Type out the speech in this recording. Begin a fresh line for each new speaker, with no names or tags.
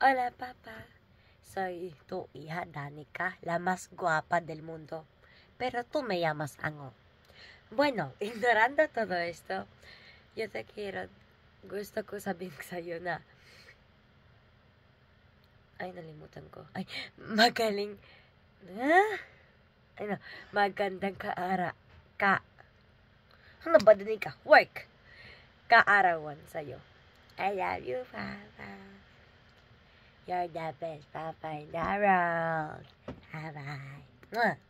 Hola papá, soy tu hija Danica, la más guapa del mundo, pero tú me llamas Ango. Bueno, ignorando todo esto, yo te quiero, gusto ko sabing sa'yo na,
ay nalimutan ko, ay
magaling,
Ay no, magandang kaara, ka, ano ba din ka, work, kaarawan sa'yo. I love you, Papa. You're the best Papa in the
world.
Bye-bye.